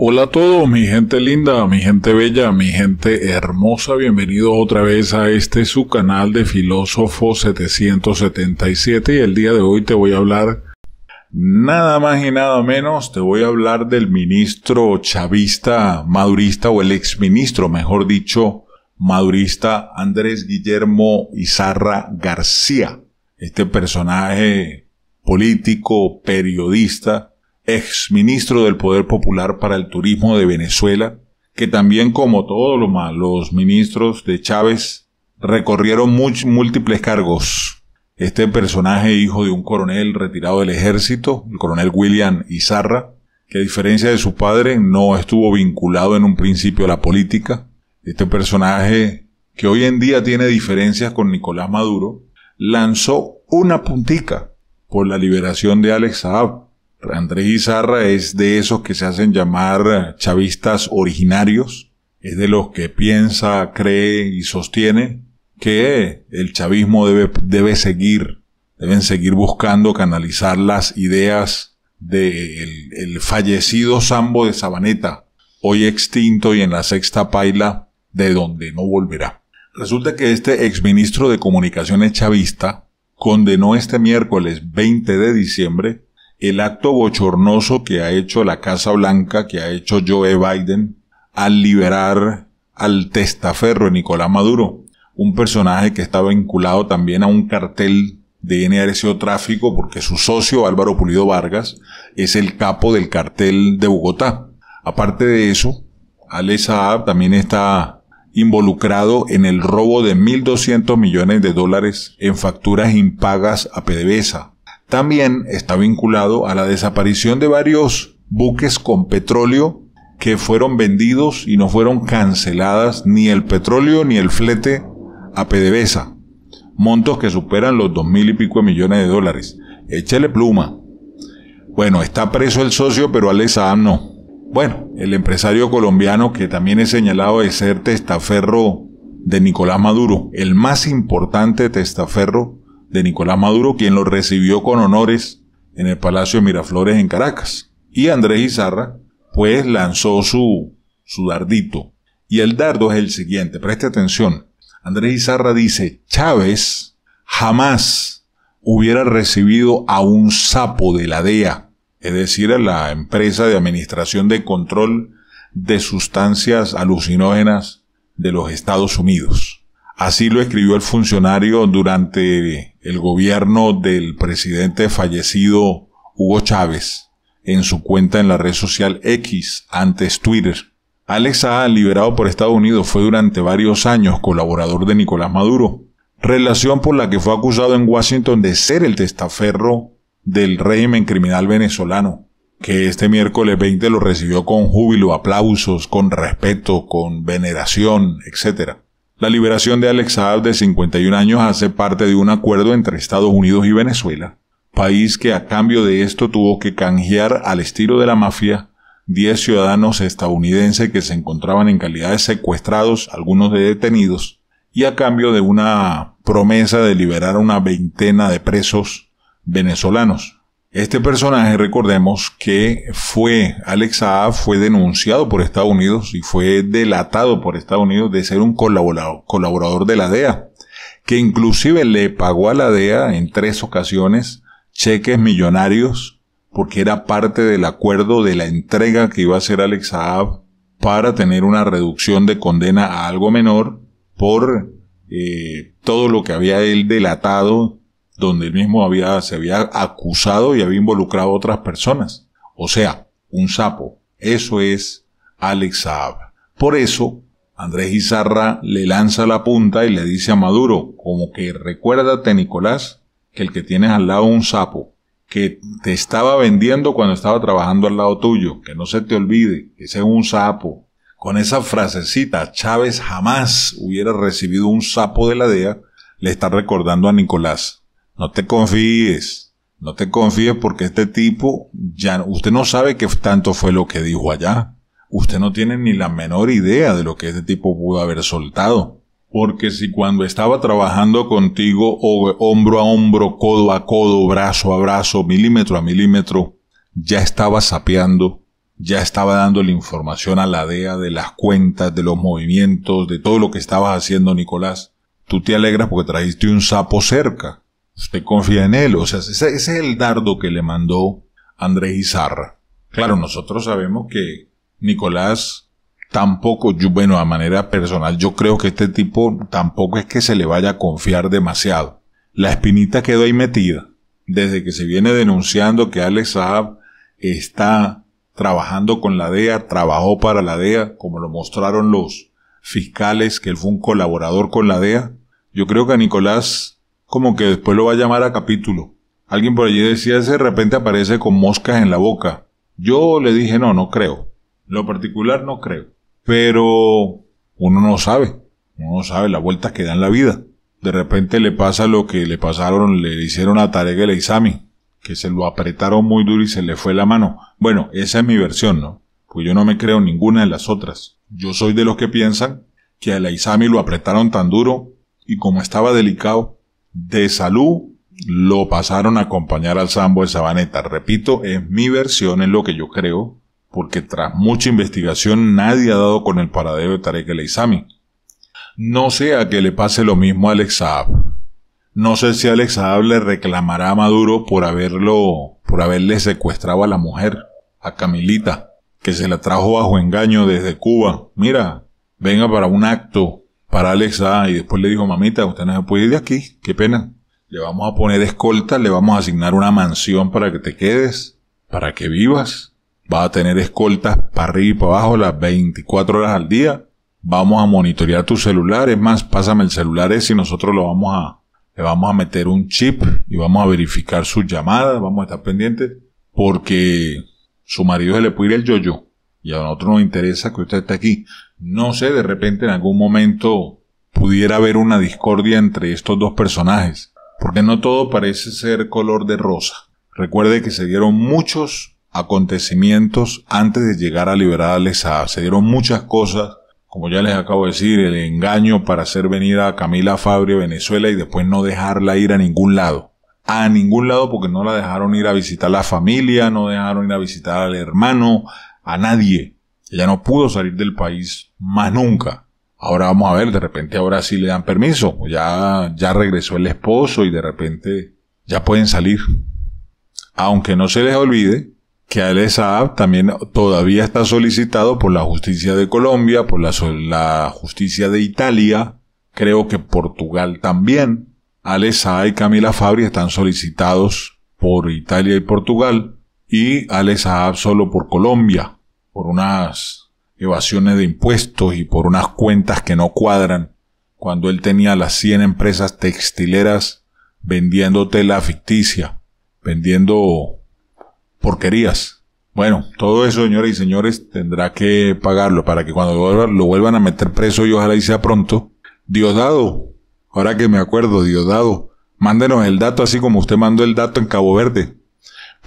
Hola a todos, mi gente linda, mi gente bella, mi gente hermosa, bienvenidos otra vez a este su canal de Filósofo 777 y el día de hoy te voy a hablar nada más y nada menos, te voy a hablar del ministro chavista madurista o el exministro, mejor dicho, madurista Andrés Guillermo Izarra García, este personaje político, periodista, ex ministro del Poder Popular para el Turismo de Venezuela, que también como todos los los ministros de Chávez recorrieron múltiples cargos. Este personaje, hijo de un coronel retirado del ejército, el coronel William Izarra, que a diferencia de su padre no estuvo vinculado en un principio a la política, este personaje que hoy en día tiene diferencias con Nicolás Maduro, lanzó una puntica por la liberación de Alex Saab, Andrés Izarra es de esos que se hacen llamar eh, chavistas originarios, es de los que piensa, cree y sostiene que el chavismo debe, seguir, deben seguir buscando canalizar las ideas del el fallecido Sambo de Sabaneta, hoy extinto y en la sexta paila de donde no volverá. Resulta que este exministro de Comunicaciones chavista condenó este miércoles 20 de diciembre el acto bochornoso que ha hecho la Casa Blanca, que ha hecho Joe Biden, al liberar al testaferro Nicolás Maduro, un personaje que está vinculado también a un cartel de NRCO Tráfico, porque su socio Álvaro Pulido Vargas es el capo del cartel de Bogotá. Aparte de eso, Alex Saab también está involucrado en el robo de 1.200 millones de dólares en facturas impagas a PDVSA también está vinculado a la desaparición de varios buques con petróleo que fueron vendidos y no fueron canceladas ni el petróleo ni el flete a PDVSA. Montos que superan los dos mil y pico de millones de dólares. Échele pluma. Bueno, está preso el socio, pero Alex Saab no. Bueno, el empresario colombiano que también es señalado de ser testaferro de Nicolás Maduro, el más importante testaferro de Nicolás Maduro, quien lo recibió con honores en el Palacio de Miraflores en Caracas. Y Andrés Izarra, pues lanzó su, su dardito. Y el dardo es el siguiente, preste atención. Andrés Izarra dice, Chávez jamás hubiera recibido a un sapo de la DEA, es decir, a la empresa de administración de control de sustancias alucinógenas de los Estados Unidos. Así lo escribió el funcionario durante el gobierno del presidente fallecido Hugo Chávez en su cuenta en la red social X, antes Twitter. Alex A. liberado por Estados Unidos, fue durante varios años colaborador de Nicolás Maduro, relación por la que fue acusado en Washington de ser el testaferro del régimen criminal venezolano, que este miércoles 20 lo recibió con júbilo, aplausos, con respeto, con veneración, etc. La liberación de Alex Saab de 51 años hace parte de un acuerdo entre Estados Unidos y Venezuela, país que a cambio de esto tuvo que canjear al estilo de la mafia 10 ciudadanos estadounidenses que se encontraban en calidad de secuestrados, algunos de detenidos, y a cambio de una promesa de liberar a una veintena de presos venezolanos. Este personaje, recordemos que fue, Alex Saab fue denunciado por Estados Unidos y fue delatado por Estados Unidos de ser un colaborador, colaborador de la DEA, que inclusive le pagó a la DEA en tres ocasiones cheques millonarios porque era parte del acuerdo de la entrega que iba a hacer Alex Saab para tener una reducción de condena a algo menor por eh, todo lo que había él delatado donde él mismo había, se había acusado y había involucrado a otras personas. O sea, un sapo. Eso es Alex Saab. Por eso, Andrés Izarra le lanza la punta y le dice a Maduro, como que recuérdate, Nicolás, que el que tienes al lado un sapo, que te estaba vendiendo cuando estaba trabajando al lado tuyo, que no se te olvide, que ese es un sapo. Con esa frasecita, Chávez jamás hubiera recibido un sapo de la DEA, le está recordando a Nicolás. No te confíes. No te confíes porque este tipo ya, usted no sabe qué tanto fue lo que dijo allá. Usted no tiene ni la menor idea de lo que este tipo pudo haber soltado. Porque si cuando estaba trabajando contigo hombro a hombro, codo a codo, brazo a brazo, milímetro a milímetro, ya estaba sapeando, ya estaba dando la información a la DEA de las cuentas, de los movimientos, de todo lo que estabas haciendo, Nicolás, tú te alegras porque trajiste un sapo cerca. Usted confía en él. O sea, ese, es el dardo que le mandó Andrés Izarra. Claro, nosotros sabemos que Nicolás tampoco, bueno, a manera personal, yo creo que este tipo tampoco es que se le vaya a confiar demasiado. La espinita quedó ahí metida. Desde que se viene denunciando que Alex Saab está trabajando con la DEA, trabajó para la DEA, como lo mostraron los fiscales, que él fue un colaborador con la DEA. Yo creo que a Nicolás como que después lo va a llamar a capítulo. Alguien por allí decía, ese de repente aparece con moscas en la boca. Yo le dije, no, no creo. lo particular no creo. Pero uno no sabe. Uno no sabe las vueltas que da en la vida. De repente le pasa lo que le pasaron, le hicieron a Tarek el Isami, que se lo apretaron muy duro y se le fue la mano. Bueno, esa es mi versión, ¿no? Pues yo no me creo ninguna de las otras. Yo soy de los que piensan que a el Isami lo apretaron tan duro y como estaba delicado, de salud lo pasaron a acompañar al Sambo de Sabaneta. Repito, es mi versión, es lo que yo creo, porque tras mucha investigación nadie ha dado con el paradero de Tarek El No No sea que le pase lo mismo a Alex Saab. No sé si Alex Saab le reclamará a Maduro por haberlo, por haberle secuestrado a la mujer, a Camilita, que se la trajo bajo engaño desde Cuba. Mira, venga para un acto, para Alexa ah, y después le dijo, mamita, usted no se puede ir de aquí, qué pena. Le vamos a poner escolta, le vamos a asignar una mansión para que te quedes, para que vivas. Va a tener escoltas para arriba y para abajo las 24 horas al día. Vamos a monitorear tu celular. Es más, pásame el celular ese y nosotros lo vamos a, le vamos a meter un chip y vamos a verificar sus llamadas. Vamos a estar pendientes porque su marido se le puede ir el yoyo y a nosotros nos interesa que usted esté aquí. No sé, de repente en algún momento pudiera haber una discordia entre estos dos personajes, porque no todo parece ser color de rosa. Recuerde que se dieron muchos acontecimientos antes de llegar a liberar a se dieron muchas cosas, como ya les acabo de decir, el engaño para hacer venir a Camila Fabrio a Venezuela y después no dejarla ir a ningún lado. A ningún lado porque no la dejaron ir a visitar a la familia, no dejaron ir a visitar al hermano, a nadie. Ella no pudo salir del país más nunca. Ahora vamos a ver, de repente ahora sí le dan permiso, ya, ya regresó el esposo y de repente ya pueden salir. Aunque no se les olvide que alesa Saab también todavía está solicitado por la justicia de Colombia, por la, justicia de Italia, creo que Portugal también. alesa y Camila Fabri están solicitados por Italia y Portugal y alesa Saab solo por Colombia por unas evasiones de impuestos y por unas cuentas que no cuadran, cuando él tenía las 100 empresas textileras vendiendo tela ficticia, vendiendo porquerías. Bueno, todo eso, señores y señores, tendrá que pagarlo para que cuando lo vuelvan a meter preso y ojalá y sea pronto. Diosdado, ahora que me acuerdo, Diosdado, mándenos el dato así como usted mandó el dato en Cabo Verde.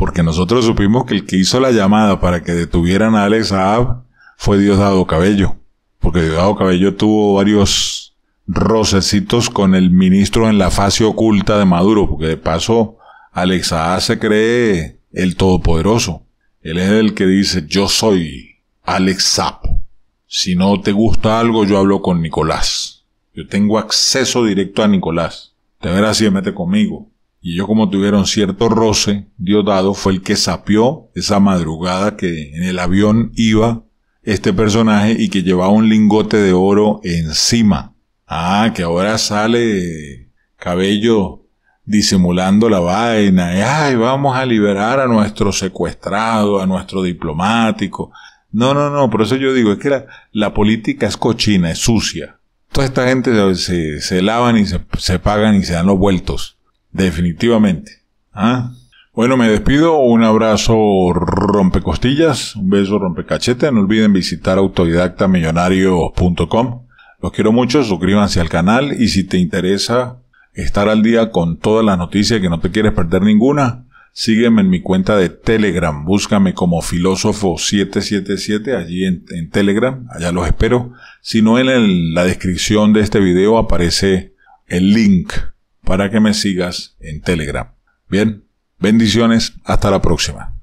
Porque nosotros supimos que el que hizo la llamada para que detuvieran a Alex Saab fue Diosdado Cabello. Porque Diosdado Cabello tuvo varios rocecitos con el ministro en la fase oculta de Maduro. Porque de paso, Alex Saab se cree el todopoderoso. Él es el que dice, yo soy Alex Saab. Si no te gusta algo, yo hablo con Nicolás. Yo tengo acceso directo a Nicolás. Te verás si mete conmigo y yo como tuvieron cierto roce, dado, fue el que sapió esa madrugada que en el avión iba este personaje y que llevaba un lingote de oro encima. Ah, que ahora sale cabello disimulando la vaina. Ay, vamos a liberar a nuestro secuestrado, a nuestro diplomático. No, no, no, por eso yo digo, es que la, la política es cochina, es sucia. Toda esta gente se, se lavan y se, se pagan y se dan los vueltos. Definitivamente. ¿Ah? Bueno, me despido. Un abrazo rompecostillas, un beso rompecachete. No olviden visitar autodidactamillonarios.com. Los quiero mucho, suscríbanse al canal y si te interesa estar al día con todas las noticias que no te quieres perder ninguna, sígueme en mi cuenta de Telegram. Búscame como filósofo 777 allí en, Telegram. Allá los espero. Si no, en la descripción de este video aparece el link para que me sigas en Telegram. Bien, bendiciones, hasta la próxima.